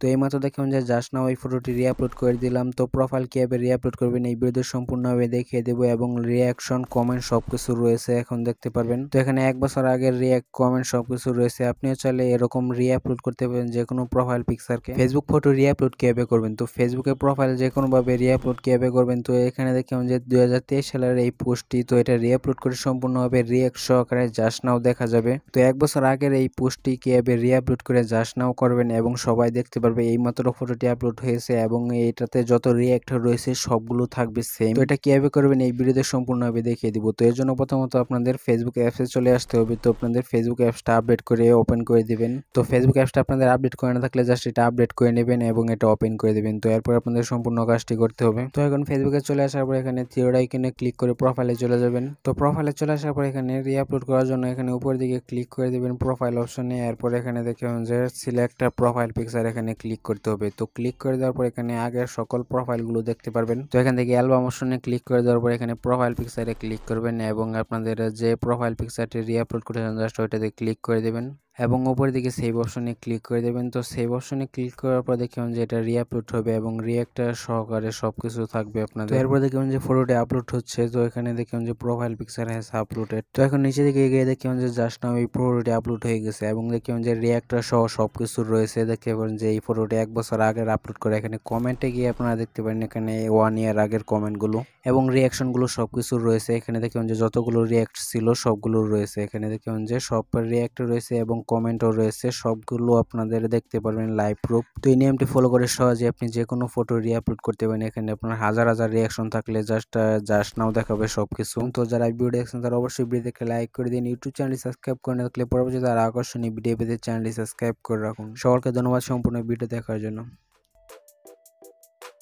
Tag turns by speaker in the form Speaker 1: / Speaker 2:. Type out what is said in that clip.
Speaker 1: তো এইমাত্র দেখুন যে জাস্ট না ওই ফটোটি রিঅ্যাপলোড করে দিলাম তো প্রোফাইল কীভাবে রিঅ্যাপলোড করবেন এই ভিডিওতে সম্পূর্ণভাবে দেখিয়ে দেবো এবং রিয়াকশন কমেন্ট সব কিছু রয়েছে এখন দেখতে পারবেন তো এখানে এক বছর আগের রিয়াক্ট কমেন্ট সব কিছু রয়েছে আপনিও চাইলে এরকম রিঅ্যাপলোড করতে পারেন যে কোনো প্রোফাইল পিকচারকে ফেসবুক ফটো রিঅ্যাপলোড কীভাবে করবেন তো ফেসবুকে প্রোফাইল যে কোনোভাবে রিঅ্যাপলোড কীভাবে করবেন তো এখানে দেখুন যে তেইশ সালের এই পোস্টটি তো এটা রিঅ্যাপলোড করে সম্পূর্ণভাবে রিয়াক্ট সহকারে জাস্ট নাও দেখা যাবে তো এক বছর আগের এই পোস্টটি কীভাবে রিঅ্যাপলোড করে জাস্ট নাও করবেন এবং সবাই দেখতে পারবে মাত্র ফটোটি আপলোড হয়েছে এবং এটাতে যত রিয়্যাক্টর রয়েছে সবগুলো থাকবে সেম তো এটা কিভাবে করবেন এই ভিডিওতে সম্পূর্ণভাবে দেখিয়ে দিব তো এর জন্য প্রথমত আপনাদের ফেসবুক অ্যাপসে চলে আসতে হবে তো আপনাদের ফেসবুক অ্যাপসটা আপডেট করে ওপেন করে দিবেন তো ফেসবুক অ্যাপসটা আপনাদের আপডেট করে না থাকলে জাস্ট এটা আপডেট করে নেবেন এবং এটা ওপেন করে দেবেন তো এরপর আপনাদের সম্পূর্ণ কাজটি করতে হবে তো এখন ফেসবুকে চলে আসার পর এখানে থিওর আইকনে ক্লিক করে প্রোফাইলে চলে যাবেন তো প্রোফাইলে চলে আসার পর এখানে রিআপলোড করার জন্য এখানে উপর দিকে ক্লিক করে দেবেন প্রোফাইল অপশনে এরপর এখানে দেখবেন যে সিলেক্ট প্রোফাইল পিকচার এখানে ক্লিক করতে হবে তো ক্লিক করে দেওয়ার পর এখানে আগের সকল প্রোফাইলগুলো দেখতে পারবেন তো এখান থেকে অ্যালবাম অপশনে ক্লিক করে দেওয়ার পর এখানে প্রোফাইল পিকচারে ক্লিক করবেন এবং আপনাদের যে প্রোফাইল পিকচারটি রিআপলোড করেছেন জাস্ট ওইটাতে ক্লিক করে দেবেন এবং উপরের দিকে সেভ অপশনে ক্লিক করে দেবেন তো সেভ অপশনে ক্লিক করার পর দেখবেন যে এটা রিঅ্যাপলোড হবে এবং রিঅ্যাক্টার সহকারে সব কিছু থাকবে আপনাদের এরপর দেখবেন যে ফটোটি আপলোড হচ্ছে তো এখানে দেখবেন যে প্রোফাইল পিকচার হ্যাজ আপলোডেড তো এখন নিচে দিকে এগিয়ে দেখবেন যে জাস্ট নাও এই ফটোটি আপলোড হয়ে গেছে এবং দেখবেন যে রিঅ্যাক্টার সহ সব কিছু রয়েছে দেখতে পারেন যে এই ফটোটি এক বছর আগের আপলোড করে এখানে কমেন্টে গিয়ে আপনারা দেখতে পারেন এখানে ওয়ান ইয়ার আগের কমেন্টগুলো এবং রিয়াকশনগুলো সব কিছু রয়েছে এখানে দেখবেন যে যতগুলো রিয়াক্ট ছিল সবগুলো রয়েছে এখানে দেখবেন যে সব রিয়াক্ট রয়েছে এবং কমেন্টও রয়েছে সবগুলো আপনাদের দেখতে পারবেন লাইভ প্রুফ তো এই নিয়মটি ফলো করে সহজে আপনি যে কোনো ফটো রিআপলোড করতে পারেন এখানে আপনার হাজার হাজার রিয়াকশন থাকলে জাস্ট জাস্ট নাও দেখাবে সব কিছু তো যারা ভিডিও দেখছেন তারা অবশ্যই ভিডিওকে লাইক করে দিন ইউটিউব চ্যানেলটি সাবস্ক্রাইব করে থাকলে পরবর্তী তারা আকর্ষণীয় ভিডিও পেতে চ্যানেলটি সাবস্ক্রাইব করে রাখুন সকলকে ধন্যবাদ সম্পূর্ণ ভিডিও দেখার জন্য